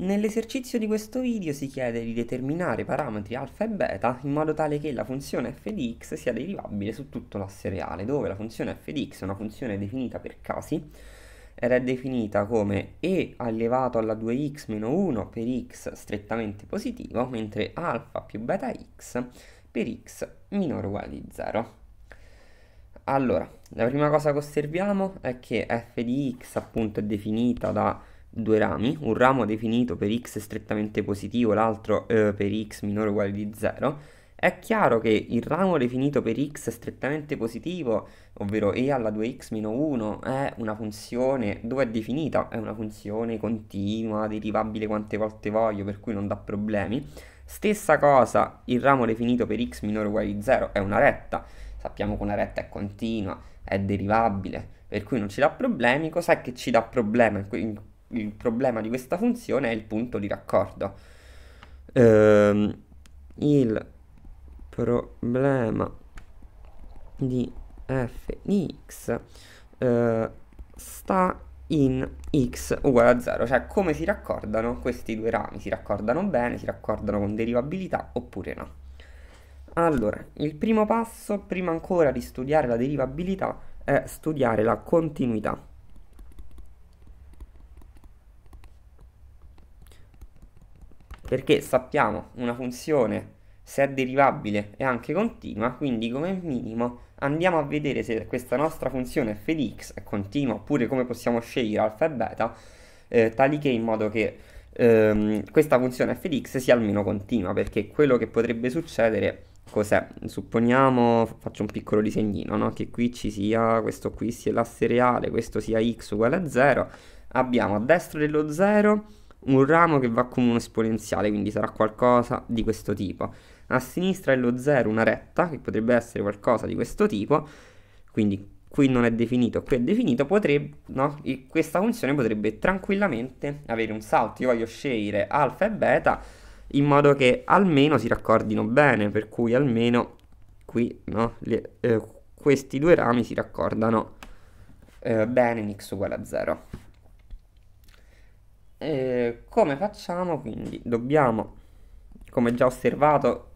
Nell'esercizio di questo video si chiede di determinare parametri alfa e beta in modo tale che la funzione f di x sia derivabile su tutto l'asse reale, dove la funzione f di x è una funzione definita per casi ed è definita come e allevato alla 2x meno 1 per x strettamente positivo, mentre alfa più beta x per x minore o uguale di 0. Allora, la prima cosa che osserviamo è che f di x appunto è definita da due rami, un ramo definito per x strettamente positivo, l'altro eh, per x minore o uguale di 0, è chiaro che il ramo definito per x strettamente positivo, ovvero e alla 2x meno 1, è una funzione dove è definita, è una funzione continua, derivabile quante volte voglio, per cui non dà problemi. Stessa cosa, il ramo definito per x minore o uguale di 0 è una retta, sappiamo che una retta è continua, è derivabile, per cui non ci dà problemi. Cos'è che ci dà problema in il problema di questa funzione è il punto di raccordo. Ehm, il problema di f di x eh, sta in x uguale a 0, cioè come si raccordano questi due rami, si raccordano bene, si raccordano con derivabilità oppure no. Allora, il primo passo, prima ancora di studiare la derivabilità, è studiare la continuità. perché sappiamo una funzione se è derivabile è anche continua, quindi come minimo andiamo a vedere se questa nostra funzione f di x è continua oppure come possiamo scegliere alfa e beta, eh, tali che in modo che ehm, questa funzione f di x sia almeno continua, perché quello che potrebbe succedere cos'è? Supponiamo, faccio un piccolo disegnino, no? che qui ci sia, questo qui sia l'asse reale, questo sia x uguale a 0, abbiamo a destra dello 0 un ramo che va come un esponenziale, quindi sarà qualcosa di questo tipo. A sinistra è lo 0, una retta, che potrebbe essere qualcosa di questo tipo, quindi qui non è definito, qui è definito, potrebbe, no? questa funzione potrebbe tranquillamente avere un salto. Io voglio scegliere alfa e beta in modo che almeno si raccordino bene, per cui almeno qui no? Le, eh, questi due rami si raccordano eh, bene in x uguale a 0. E come facciamo quindi? Dobbiamo, come già osservato,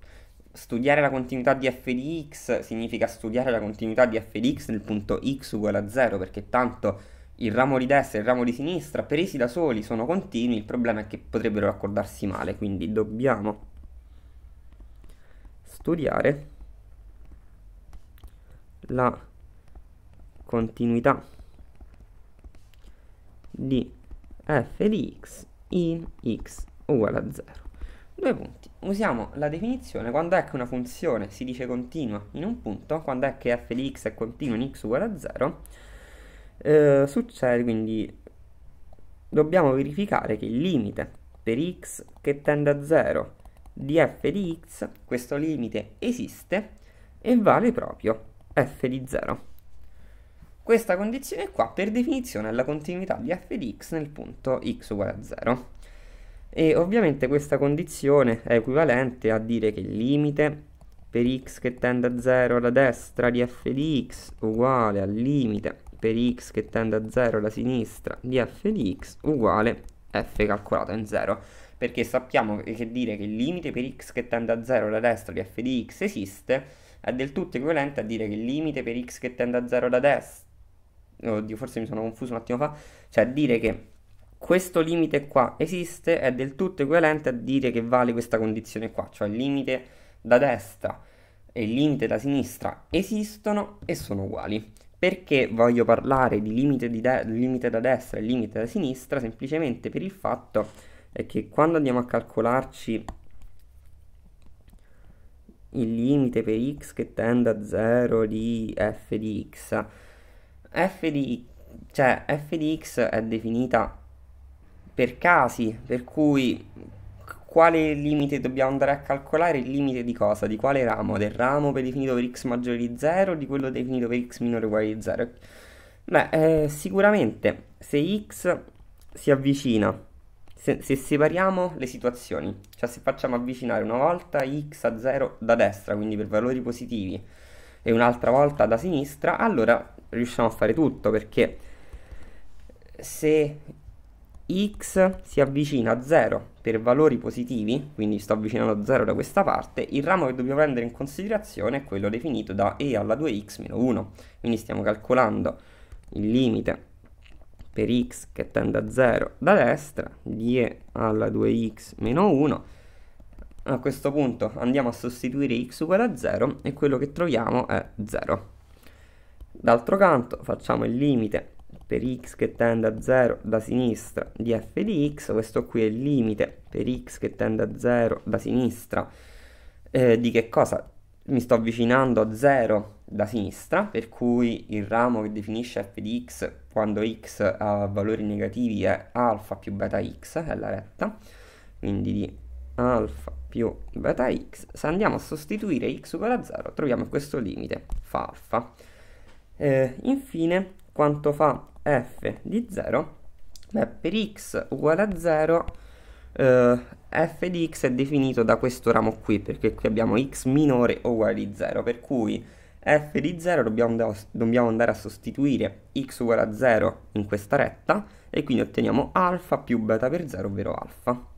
studiare la continuità di f di x significa studiare la continuità di f di x nel punto x uguale a 0 perché tanto il ramo di destra e il ramo di sinistra presi da soli sono continui, il problema è che potrebbero raccordarsi male, quindi dobbiamo studiare la continuità di f di x in x uguale a 0. Due punti. Usiamo la definizione quando è che una funzione si dice continua in un punto, quando è che f di x è continua in x uguale a 0, eh, succede quindi dobbiamo verificare che il limite per x che tende a 0 di f di x, questo limite esiste e vale proprio f di 0. Questa condizione qua per definizione è la continuità di f di x nel punto x uguale a 0. E ovviamente questa condizione è equivalente a dire che il limite per x che tende a 0 alla destra di f di x uguale al limite per x che tende a 0 alla sinistra di f di x uguale f calcolato in 0 perché sappiamo che dire che il limite per x che tende a 0 alla destra di f di x esiste è del tutto equivalente a dire che il limite per x che tende a 0 alla destra oddio, forse mi sono confuso un attimo fa, cioè dire che questo limite qua esiste è del tutto equivalente a dire che vale questa condizione qua, cioè il limite da destra e il limite da sinistra esistono e sono uguali. Perché voglio parlare di limite, di de- limite da destra e limite da sinistra? Semplicemente per il fatto che quando andiamo a calcolarci il limite per x che tende a 0 di f di x, f di, cioè, f di x è definita per casi, per cui quale limite dobbiamo andare a calcolare? Il limite di cosa? Di quale ramo? Del ramo per definito per x maggiore di 0 o di quello definito per x minore o uguale di 0? Beh, eh, sicuramente se x si avvicina, se, se, separiamo le situazioni, cioè se facciamo avvicinare una volta x a 0 da destra, quindi per valori positivi, e un'altra volta da sinistra, allora riusciamo a fare tutto perché se x si avvicina a 0 per valori positivi, quindi sto avvicinando a 0 da questa parte, il ramo che dobbiamo prendere in considerazione è quello definito da e alla 2x-1, meno quindi stiamo calcolando il limite per x che tende a 0 da destra di e alla 2x-1 meno a questo punto andiamo a sostituire x uguale a 0 e quello che troviamo è 0 D'altro canto facciamo il limite per x che tende a 0 da sinistra di f di x, questo qui è il limite per x che tende a 0 da sinistra eh, di che cosa? Mi sto avvicinando a 0 da sinistra, per cui il ramo che definisce f di x quando x ha valori negativi è alfa più beta x, è la retta, quindi di alfa più beta x. Se andiamo a sostituire x uguale a 0 troviamo questo limite, fa alfa. Eh, infine, quanto fa f di 0? Beh, per x uguale a 0, eh, f di x è definito da questo ramo qui, perché qui abbiamo x minore o uguale di 0, per cui f di 0 dobbiamo, dobbiamo, andare a sostituire x uguale a 0 in questa retta e quindi otteniamo alfa più beta per 0, ovvero alfa.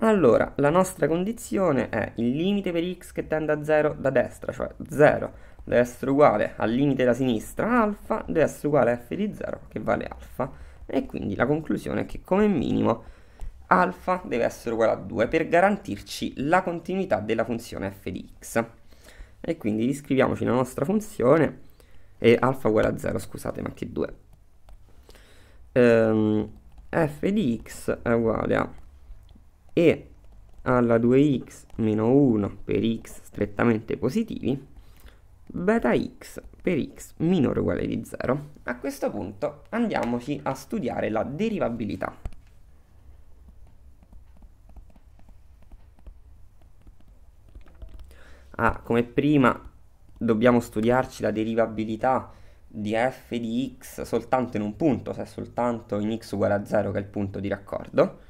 Allora, la nostra condizione è il limite per x che tende a 0 da destra, cioè 0 deve essere uguale al limite da sinistra alfa, deve essere uguale a f di 0 che vale alfa. E quindi la conclusione è che come minimo alfa deve essere uguale a 2 per garantirci la continuità della funzione f di x. E quindi riscriviamoci la nostra funzione e alfa uguale a 0, scusate ma che 2. Um, ehm, f di x è uguale a e alla 2x meno 1 per x strettamente positivi, beta x per x minore o uguale di 0. A questo punto andiamoci a studiare la derivabilità. Ah, come prima dobbiamo studiarci la derivabilità di f di x soltanto in un punto, se cioè soltanto in x uguale a 0 che è il punto di raccordo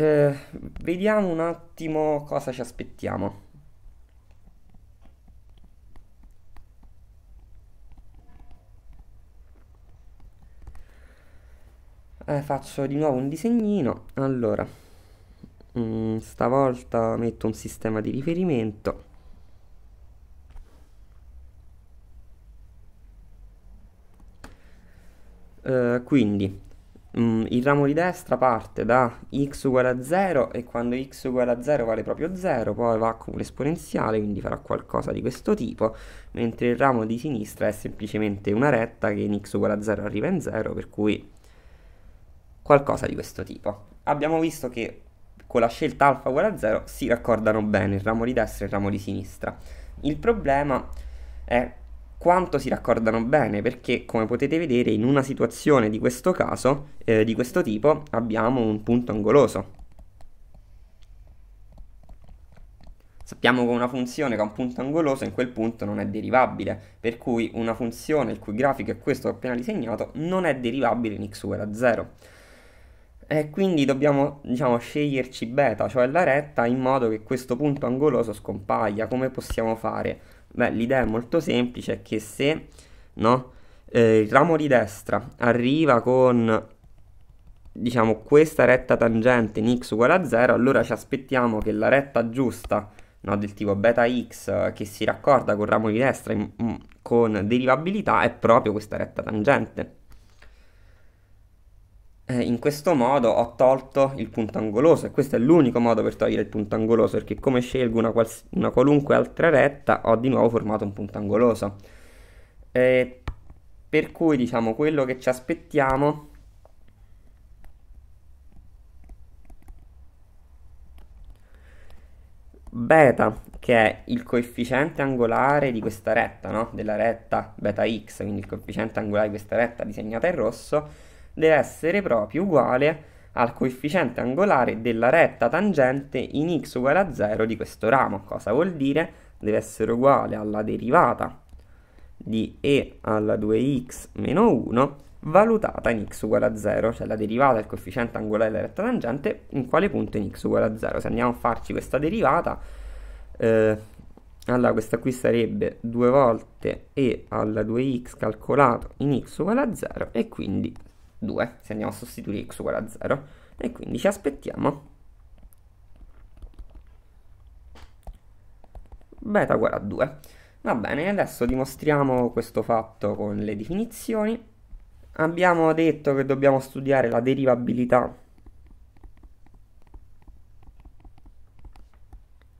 Eh, vediamo un attimo cosa ci aspettiamo. Eh, faccio di nuovo un disegnino. Allora, mh, mm, stavolta metto un sistema di riferimento. Uh, quindi Mm, il ramo di destra parte da x uguale a 0 e quando x uguale a 0 vale proprio 0, poi va con l'esponenziale, quindi farà qualcosa di questo tipo, mentre il ramo di sinistra è semplicemente una retta che in x uguale a 0 arriva in 0, per cui qualcosa di questo tipo. Abbiamo visto che con la scelta alfa uguale a 0 si raccordano bene il ramo di destra e il ramo di sinistra. Il problema è quanto si raccordano bene perché come potete vedere in una situazione di questo caso, eh, di questo tipo, abbiamo un punto angoloso. Sappiamo che una funzione che ha un punto angoloso in quel punto non è derivabile, per cui una funzione il cui grafico è questo che ho appena disegnato non è derivabile in x uguale a 0. E quindi dobbiamo diciamo, sceglierci beta, cioè la retta, in modo che questo punto angoloso scompaia. Come possiamo fare? Beh, l'idea è molto semplice, è che se no, eh, il ramo di destra arriva con diciamo questa retta tangente in x uguale a 0, allora ci aspettiamo che la retta giusta no, del tipo beta x che si raccorda col ramo di destra in, mm, con derivabilità è proprio questa retta tangente eh, in questo modo ho tolto il punto angoloso e questo è l'unico modo per togliere il punto angoloso perché come scelgo una, quals- una qualunque altra retta ho di nuovo formato un punto angoloso. Eh, per cui diciamo quello che ci aspettiamo beta che è il coefficiente angolare di questa retta, no? della retta beta x, quindi il coefficiente angolare di questa retta disegnata in rosso, deve essere proprio uguale al coefficiente angolare della retta tangente in x uguale a 0 di questo ramo. Cosa vuol dire? Deve essere uguale alla derivata di e alla 2x meno 1 valutata in x uguale a 0, cioè la derivata del coefficiente angolare della retta tangente in quale punto in x uguale a 0. Se andiamo a farci questa derivata, eh, allora questa qui sarebbe 2 volte e alla 2x calcolato in x uguale a 0 e quindi 2 se andiamo a sostituire x uguale a 0 e quindi ci aspettiamo beta uguale a 2 va bene adesso dimostriamo questo fatto con le definizioni abbiamo detto che dobbiamo studiare la derivabilità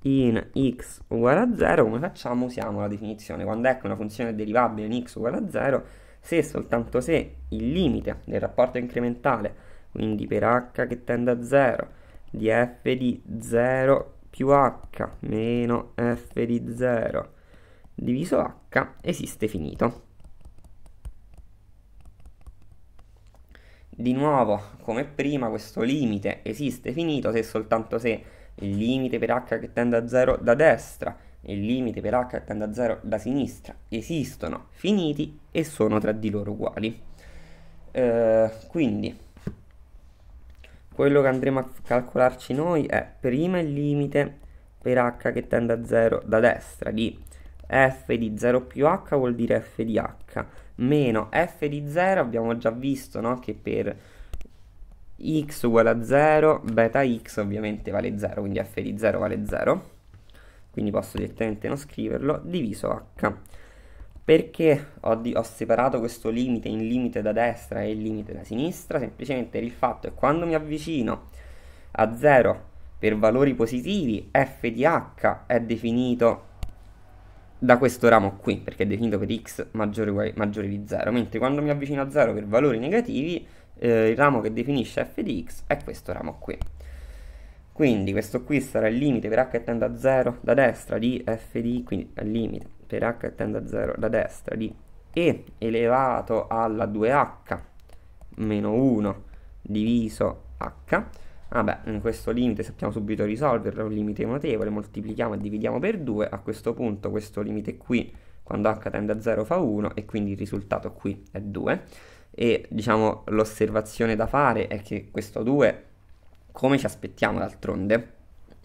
in x uguale a 0 come facciamo usiamo la definizione quando è che una funzione è derivabile in x uguale a 0 se e soltanto se il limite del rapporto incrementale, quindi per h che tende a 0, di f di 0 più h meno f di 0 diviso h esiste finito. Di nuovo, come prima, questo limite esiste finito se e soltanto se il limite per h che tende a 0 da destra il limite per h tende a 0 da sinistra esistono finiti e sono tra di loro uguali. Eh, quindi quello che andremo a calcolarci noi è prima il limite per h che tende a 0 da destra di f di 0 più h vuol dire f di h meno f di 0 abbiamo già visto no? che per x uguale a 0 beta x ovviamente vale 0 quindi f di 0 vale 0 quindi posso direttamente non scriverlo, diviso h. Perché ho, di, ho, separato questo limite in limite da destra e limite da sinistra? Semplicemente il fatto è che quando mi avvicino a 0 per valori positivi, f di h è definito da questo ramo qui, perché è definito per x maggiore, maggiore di 0, mentre quando mi avvicino a 0 per valori negativi, eh, il ramo che definisce f di x è questo ramo qui quindi questo qui sarà il limite per h tende a 0 da destra di f di quindi il limite per h tende a 0 da destra di e elevato alla 2h meno 1 diviso h vabbè ah questo limite sappiamo subito risolverlo è un limite notevole moltiplichiamo e dividiamo per 2 a questo punto questo limite qui quando h tende a 0 fa 1 e quindi il risultato qui è 2 e diciamo l'osservazione da fare è che questo 2 come ci aspettiamo d'altronde,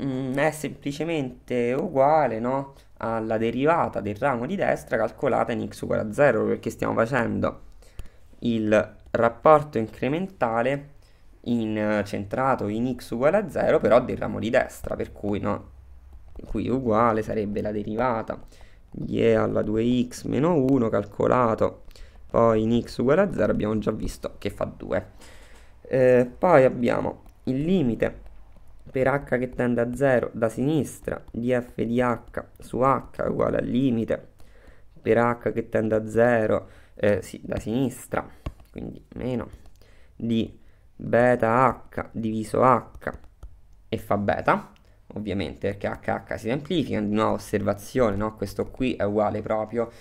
mm, è semplicemente uguale no, alla derivata del ramo di destra calcolata in x uguale a 0 perché stiamo facendo il rapporto incrementale in, eh, centrato in x uguale a 0 però del ramo di destra per cui no, qui uguale sarebbe la derivata di e alla 2x meno 1 calcolato poi in x uguale a 0 abbiamo già visto che fa 2 eh, poi abbiamo il limite per h che tende a 0 da sinistra di f di h su h è uguale al limite per h che tende a 0 eh, sì, da sinistra, quindi meno, di beta h diviso h e fa beta, ovviamente perché hh si semplifica, di nuovo osservazione, no? questo qui è uguale proprio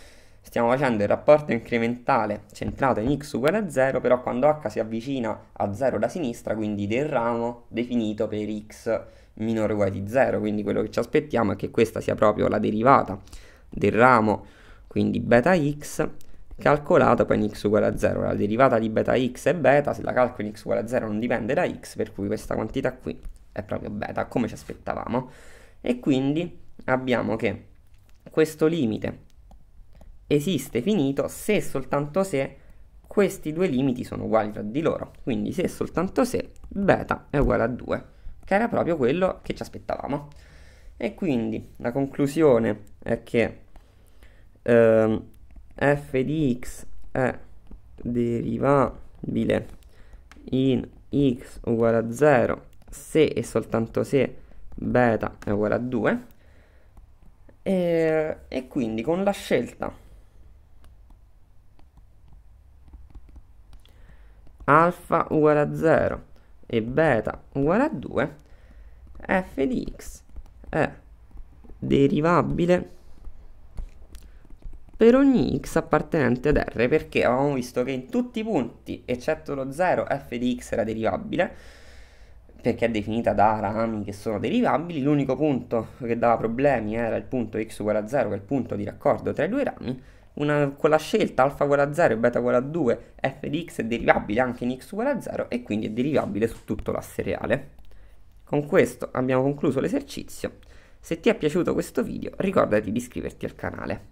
stiamo facendo il rapporto incrementale centrato in x uguale a 0, però quando h si avvicina a 0 da sinistra, quindi del ramo definito per x minore o uguale di 0, quindi quello che ci aspettiamo è che questa sia proprio la derivata del ramo, quindi beta x, calcolata poi in x uguale a 0. La derivata di beta x è beta, se la calcolo in x uguale a 0 non dipende da x, per cui questa quantità qui è proprio beta, come ci aspettavamo. E quindi abbiamo che questo limite esiste finito se e soltanto se questi due limiti sono uguali tra di loro. Quindi se e soltanto se beta è uguale a 2, che era proprio quello che ci aspettavamo. E quindi la conclusione è che ehm, f di x è derivabile in x uguale a 0 se e soltanto se beta è uguale a 2 e, e quindi con la scelta alfa uguale a 0 e beta uguale a 2, f di x è derivabile per ogni x appartenente ad R, perché avevamo visto che in tutti i punti, eccetto lo 0, f di x era derivabile, perché è definita da rami che sono derivabili, l'unico punto che dava problemi era il punto x uguale a 0, che è il punto di raccordo tra i due rami, una, quella scelta alfa uguale a 0 e beta uguale a 2 f di x è derivabile anche in x uguale a 0 e quindi è derivabile su tutto l'asse reale. Con questo abbiamo concluso l'esercizio. Se ti è piaciuto questo video ricordati di iscriverti al canale.